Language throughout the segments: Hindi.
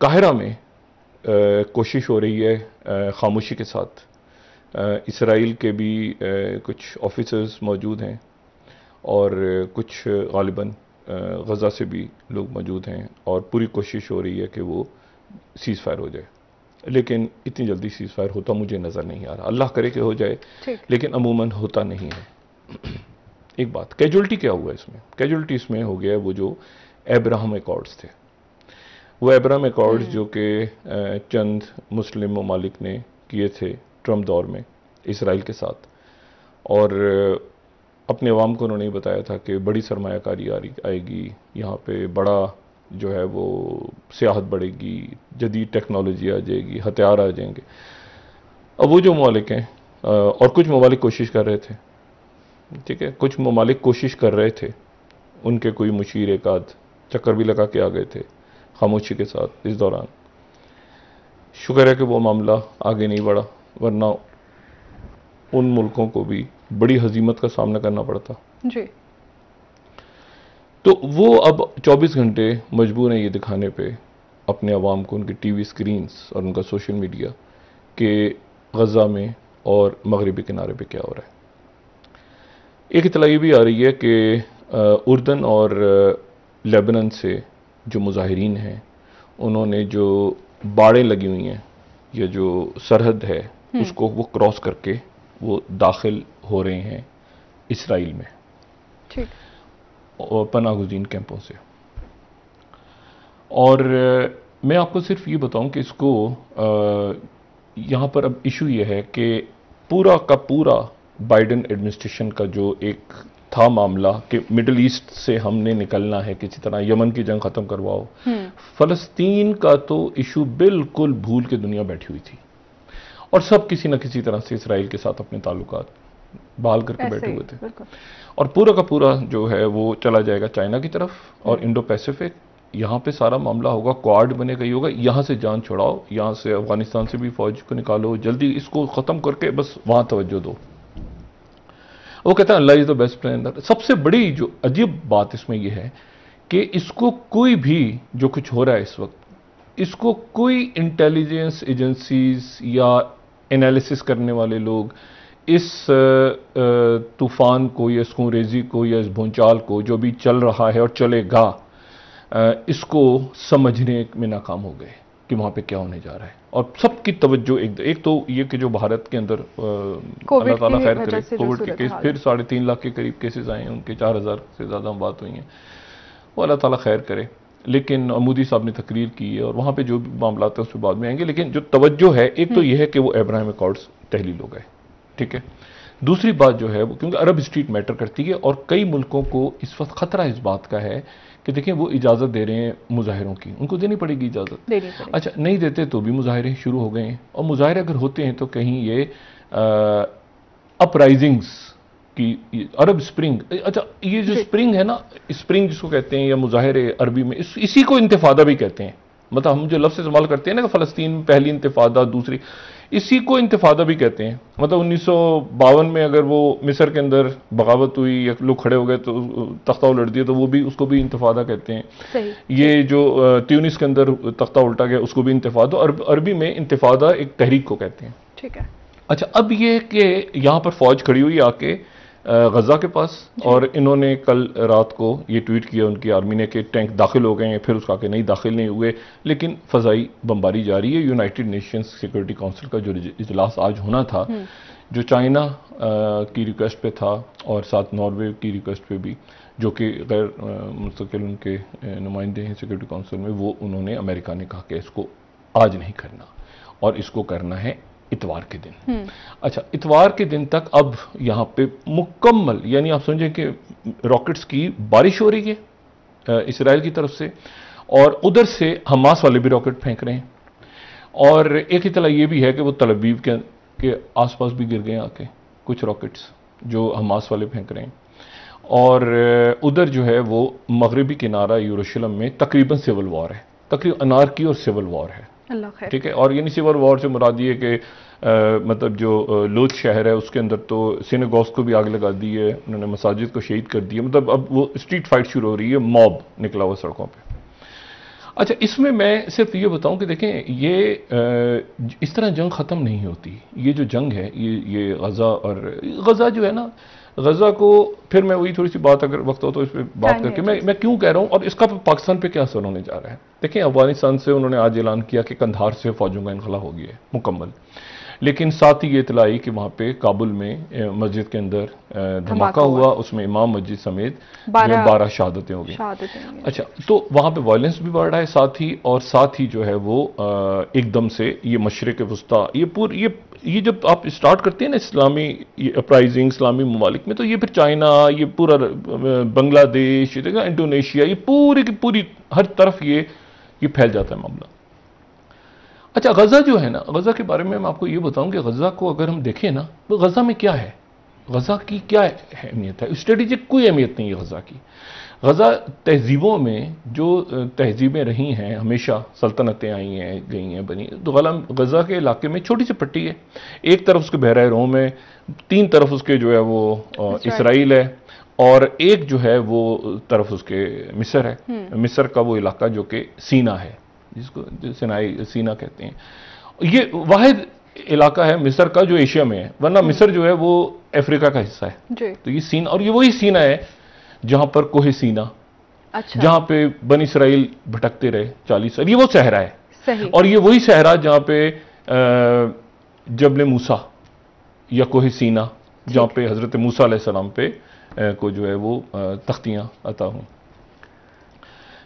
काहिरा में आ, कोशिश हो रही है आ, खामोशी के साथ इसराइल के भी आ, कुछ ऑफिसर्स मौजूद हैं और कुछ गालिबा गज़ा से भी लोग मौजूद हैं और पूरी कोशिश हो रही है कि वो सीज़ फायर हो जाए लेकिन इतनी जल्दी सीज़ फायर होता मुझे नज़र नहीं आ रहा अल्लाह करे कि हो जाए लेकिन अमूमन होता नहीं है एक बात कैजुअल्टी क्या हुआ इसमें कैजुअल्टी इसमें हो गया है वो जो एब्राहम एकॉर्ड्स थे वो एब्राम एकॉर्ड हम्म। जो कि चंद मुस्लिम ममालिक ने किए थे ट्रंप दौर में इसराइल के साथ और अपने अवाम को उन्होंने बताया था कि बड़ी सरमाकारी आ रही आएगी यहाँ पे बड़ा जो है वो सियाहत बढ़ेगी जदीद टेक्नोलॉजी आ जाएगी हथियार आ जाएंगे अब वो जो ममालिक हैं और कुछ ममालिक कोशिश कर रहे थे ठीक है कुछ ममालिक कोशिश कर रहे थे उनके कोई मुशीर एक आध चक्कर भी लगा के आ गए थे खामोशी के साथ इस दौरान शुक्र है कि वो मामला आगे नहीं बढ़ा वरना उन मुल्कों को भी बड़ी हजीमत का सामना करना पड़ता जी तो वो अब 24 घंटे मजबूर हैं ये दिखाने पे अपने आवाम को उनकी टी वी स्क्रीनस और उनका सोशल मीडिया के गज़ा में और मगरबी किनारे पे क्या हो रहा है एक इतला ये भी आ रही है कि उर्दन और लेबनन से जो मुजाहरीन हैं उन्होंने जो बाड़ें लगी हुई हैं या जो सरहद है हम्म। उसको वो क्रॉस करके वो दाखिल हो रहे हैं इसराइल में ठीक पनागुजीन कैंपों से और मैं आपको सिर्फ ये बताऊं कि इसको यहाँ पर अब इशू यह है कि पूरा का पूरा बाइडन एडमिनिस्ट्रेशन का जो एक था मामला कि मिडल ईस्ट से हमने निकलना है किसी तरह यमन की जंग ख़त्म करवाओ हम्म। फ़लस्तीन का तो इशू बिल्कुल भूल के दुनिया बैठी हुई थी और सब किसी ना किसी तरह से इसराइल के साथ अपने ताल्लुक बहाल करके बैठे हुए थे और पूरा का पूरा जो है वो चला जाएगा चाइना की तरफ और हम्म। इंडो पैसिफिक यहाँ पे सारा मामला होगा क्वाड बनेगा ही होगा यहाँ से जान छुड़ाओ यहाँ से अफगानिस्तान से भी फौज को निकालो जल्दी इसको ख़त्म करके बस वहाँ तवज्जो दो वो कहता है Allah is the best plan सबसे बड़ी जो अजीब बात इसमें यह है कि इसको कोई भी जो कुछ हो रहा है इस वक्त इसको कोई इंटेलिजेंस एजेंसीज या एनालिसिस करने वाले लोग इस तूफ़ान को या इस रेजी को या इस भूचाल को जो भी चल रहा है और चलेगा इसको समझने में नाकाम हो गए कि वहाँ पे क्या होने जा रहा है और सबकी तवज्जो एक एक तो ये कि जो भारत के अंदर अल्लाह ताला खैर करे कोविड के केस फिर साढ़े तीन लाख के करीब केसेस आए हैं उनके चार हज़ार से ज़्यादा बात हुई हैं वो अल्लाह ताला खैर करे लेकिन मोदी साहब ने तकरीर की है और वहाँ पे जो भी मामला है उसमें बाद में आएंगे लेकिन जो तवज्जो है एक तो हम्म। यह है कि वो एब्राहिम अकॉर्ड्स तहलील हो गए ठीक है दूसरी बात जो है वो क्योंकि अरब स्ट्रीट मैटर करती है और कई मुल्कों को इस वक्त ख़तरा इस बात का है कि देखें वो इजाज़त दे रहे हैं मुजाहिरों की उनको देनी पड़ेगी इजाज़त अच्छा नहीं देते तो भी मुजाहरे शुरू हो गए हैं और मुजाहरे अगर होते हैं तो कहीं ये अपराइजिंग्स की अरब स्प्रिंग अच्छा ये जो स्प्रिंग है ना स्प्रिंग जिसको कहते हैं या मुजाहरे अरबी में इस, इसी को इंतफादा भी कहते हैं मतलब हम जो लफ्स इस्तेमाल करते हैं ना फ़लस्तीन पहली इंतफादा दूसरी इसी को इंतफादा भी कहते हैं मतलब उन्नीस सौ बावन में अगर वो मिसर के अंदर बगावत हुई या लोग खड़े हो गए तो तख्ता उलट दिया तो वो भी उसको भी इंतफादा कहते हैं ये जो ट्यूनिस के अंदर तख्ता उल्टा गया उसको भी इंतफादा अरब अरबी में इंतफादा एक तहरीक को कहते हैं ठीक है अच्छा अब ये कि यहाँ पर फौज खड़ी हुई आके गज़ा के पास और इन्होंने कल रात को ये ट्वीट किया उनकी आर्मी ने कि टैंक दाखिल हो गए हैं फिर उसका के नहीं दाखिल नहीं हुए लेकिन फजाई बमबारी जारी है यूनाइटेड नेशंस सिक्योरिटी काउंसिल का जो इजलास आज होना था हम्म। जो चाइना की रिक्वेस्ट पे था और साथ नॉर्वे की रिक्वेस्ट पे भी जो कि गैर मुस्तकिल उनके नुमाइंदे हैं सिक्योरिटी काउंसिल में वो उन्होंने अमेरिका ने कहा कि इसको आज नहीं करना और इसको करना है इतवार के दिन अच्छा इतवार के दिन तक अब यहाँ पे मुकम्मल यानी आप समझें कि रॉकेट्स की बारिश हो रही है इसराइल की तरफ से और उधर से हमास वाले भी रॉकेट फेंक रहे हैं और एक इतला ये भी है कि वो तलबीब के के आसपास भी गिर गए आके कुछ रॉकेट्स जो हमास वाले फेंक रहे हैं और उधर जो है वो मगरबी किनारा यूरोशलम में तकरीबन सिविल वॉर है तकरीबन अनारकी और सिविल वॉर है ठीक है और यानी सिवर वॉर से मुराद ये कि मतलब जो लोथ शहर है उसके अंदर तो सिनेगॉस को भी आग लगा दी है उन्होंने मसाजिद को शहीद कर दिया मतलब अब वो स्ट्रीट फाइट शुरू हो रही है मॉब निकला हुआ सड़कों पर अच्छा इसमें मैं सिर्फ ये बताऊं कि देखें ये इस तरह जंग ख़त्म नहीं होती ये जो जंग है ये ये गज़ा और गज़ा जो है ना गजा को फिर मैं वही थोड़ी सी बात अगर वक्त हो तो इस पर बात हाँ करके मैं मैं क्यों कह रहा हूँ और इसका पाकिस्तान पे क्या असर होने जा रहा है देखिए अफगानिस्तान से उन्होंने आज ऐलान किया कि कंधार से फौजों का इनखला हो गया है मुकम्मल लेकिन साथ ही ये इतलाई कि वहाँ पे काबुल में मस्जिद के अंदर धमाका हुआ उसमें इमाम मस्जिद समेत बारह शहादतें हो गई अच्छा तो वहाँ पे वायलेंस भी बढ़ रहा है साथ ही और साथ ही जो है वो एकदम से ये मशरक वस्ता ये पूरी ये ये जब आप स्टार्ट करते हैं ना इस्लामी अपराइजिंग इस्लामी ममालिक में तो ये फिर चाइना ये पूरा बांग्लादेश इंडोनेशिया ये पूरी की पूरी हर तरफ ये ये फैल जाता है मामला अच्छा गज़ा जो है ना गज़ा के बारे में मैं आपको ये बताऊं कि गज़ा को अगर हम देखें ना तो गज़ा में क्या है गज़ा की क्या अहमियत है स्ट्रेटेजिक कोई अहमियत नहीं है गज़ा की गज़ा तहजीबों में जो तहजीबें रही हैं हमेशा सल्तनतें आई हैं गई हैं बनी तो गलम गज़ा के इलाके में छोटी सी पट्टी है एक तरफ उसके बहरा रोम है तीन तरफ उसके जो है वो इसराइल है और एक जो है वो तरफ उसके मिस्र है हम्म। मिस्र का वो इलाका जो कि सीना है जिसको सिनाई सीना कहते हैं ये वाहिद इलाका है मिस्र का जो एशिया में है वरना हम्म। मिस्र जो है वो अफ्रीका का हिस्सा है तो ये सीना और ये वही सीना है जहां पर कोहे सीना अच्छा। जहां पे बन इसराइल भटकते रहे चालीस ये वो सहरा है और ये वही सहरा जहां पे जबल मूसा या कोहे सीना जहां पे हजरत मूसा सलाम पे को जो है वो तख्तियां अता हूं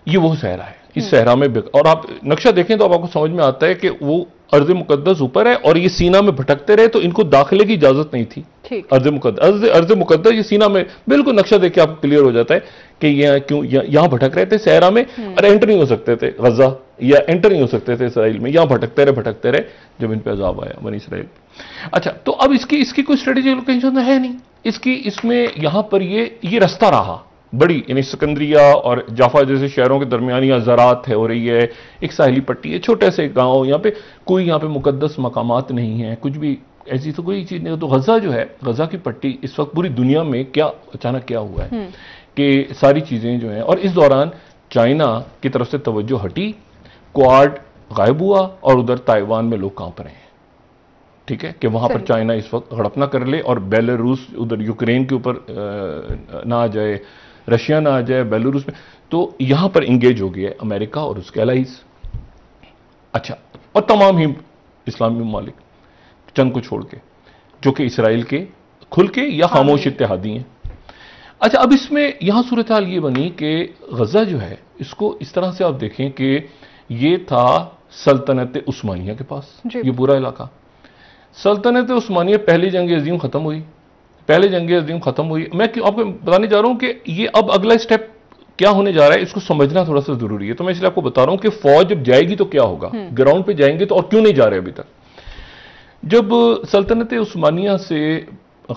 ये वो सहरा है इस सहरा में और आप नक्शा देखें तो आपको समझ में आता है कि वो अर्ज मुकदस ऊपर है और ये सीना में भटकते रहे तो इनको दाखिले की इजाजत नहीं थी अर्ज मुकदस अर्ज मुकदस ये सीना में बिल्कुल नक्शा देख के आपको क्लियर हो जाता है कि यहाँ क्यों यहाँ भटक रहे थे सहरा में हम्म। और एंटर नहीं हो सकते थे गजा या एंटर नहीं हो सकते थे इसराइल में यहाँ भटकते रहे भटकते रहे जब इन पर अजाब आया बनी इसराइल अच्छा तो अब इसकी इसकी कोई स्ट्रेटेजी लोकेशन तो है नहीं इसकी इसमें यहाँ पर ये ये रास्ता रहा बड़ी यानी सिकंदरिया और जाफा जैसे शहरों के दरमियान यहाँ ज़रात है हो रही है एक साहली पट्टी है छोटे से गांव यहाँ पे कोई यहाँ पे मुकदस मकाम नहीं है कुछ भी ऐसी तो कोई चीज़ नहीं तो गज़ा जो है गज़ा की पट्टी इस वक्त पूरी दुनिया में क्या अचानक क्या हुआ है हम्म। कि सारी चीज़ें जो हैं और इस दौरान चाइना की तरफ से तवज्जो हटी क्वाड गायब हुआ और उधर ताइवान में लोग कांप रहे हैं ठीक है कि वहां पर चाइना इस वक्त हड़पना कर ले और बेलारूस उधर यूक्रेन के ऊपर ना आ जाए रशिया ना आ जाए बेलारूस में तो यहां पर इंगेज हो गया अमेरिका और उसके अलाइज अच्छा और तमाम ही इस्लामी मालिक चंद को छोड़ के जो कि इसराइल के खुल के या हाँ खामोश इतिहादी हैं अच्छा अब इसमें यहाँ सूरत हाल ये बनी कि गज़ा जो है इसको इस तरह से आप देखें कि ये था सल्तनत उस्मानिया के पास ये पूरा इलाका सल्तनत उस्मानिया पहली जंग अजीम ख़त्म हुई पहले जंग अजीम ख़त्म हुई मैं क्यों आपको बताने जा रहा हूँ कि ये अब अगला स्टेप क्या होने जा रहा है इसको समझना थोड़ा सा ज़रूरी है तो मैं इसलिए आपको बता रहा हूँ कि फ़ौज जब जाएगी तो क्या होगा ग्राउंड हम्म। पे जाएंगे तो और क्यों नहीं जा रहे अभी तक जब सल्तनत उस्मानिया से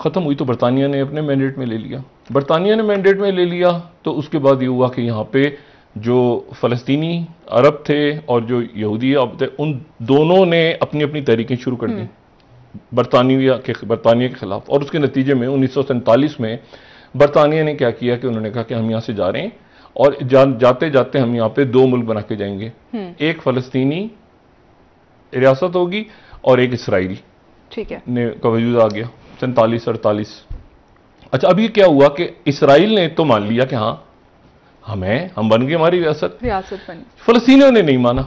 ख़त्म हुई तो बरतानिया ने अपने मैंडेट में ले लिया बरतानिया ने मैंडेट में ले लिया तो उसके बाद ये हुआ कि यहाँ पर जो फलस्तीनी अरब थे और जो यहूदी अब थे उन दोनों ने अपनी अपनी तहरीकें शुरू कर दी हम्म। बरतानिया के बरतानिया के ख़िलाफ़ और उसके नतीजे में उन्नीस सौ सैंतालीस में बरतानिया ने क्या किया कि उन्होंने कहा कि हम यहाँ से जा रहे हैं और जा, जाते जाते हम यहाँ पे दो मुल्क बना के जाएंगे हम्म। एक फ़लस्तीनी रियासत होगी और एक इसराइली ठीक है ने का वजूद आ गया सैंतालीस अड़तालीस अच्छा अब क्या हुआ कि इसराइल ने तो मान लिया कि हाँ हम हैं हम बन गए हमारी रियासत रियासत बनी फलस्तीनियों ने नहीं माना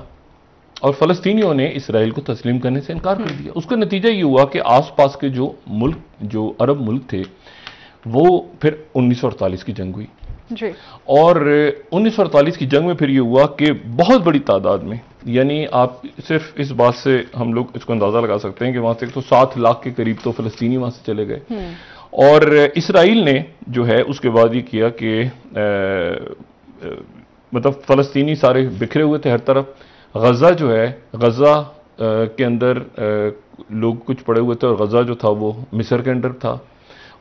और फ़लस्तीनियों ने इसराइल को तस्लीम करने से इनकार कर दिया उसका नतीजा ये हुआ कि आस पास के जो मुल्क जो अरब मुल्क थे वो फिर उन्नीस की जंग हुई और उन्नीस की जंग में फिर ये हुआ कि बहुत बड़ी तादाद में यानी आप सिर्फ इस बात से हम लोग इसको अंदाज़ा लगा सकते हैं कि वहाँ से एक तो सात लाख के करीब तो फलस्तीनी वहाँ से चले गए हम्म। और इसराइल ने जो है उसके बाद ये किया कि मतलब फलस्तीनी सारे बिखरे हुए थे हर तरफ गज़ा जो है गज़ा के अंदर लोग कुछ पड़े हुए थे और गज़ा जो था वो मिस्र के अंडर था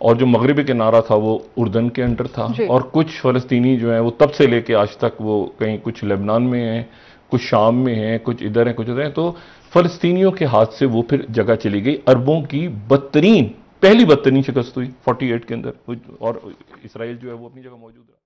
और जो मगरबी किनारा था वो उर्दन के अंडर था और कुछ फ़लस्तनी जो हैं वो तब से लेके आज तक वो कहीं कुछ लेबनान में हैं कुछ शाम में हैं कुछ इधर हैं कुछ उधर हैं तो फ़लस्तियों के हाथ से वो फिर जगह चली गई अरबों की बदतरीन पहली बदतरीन शिकस्त हुई 48 के अंदर और इसराइल जो है वो अपनी जगह मौजूद है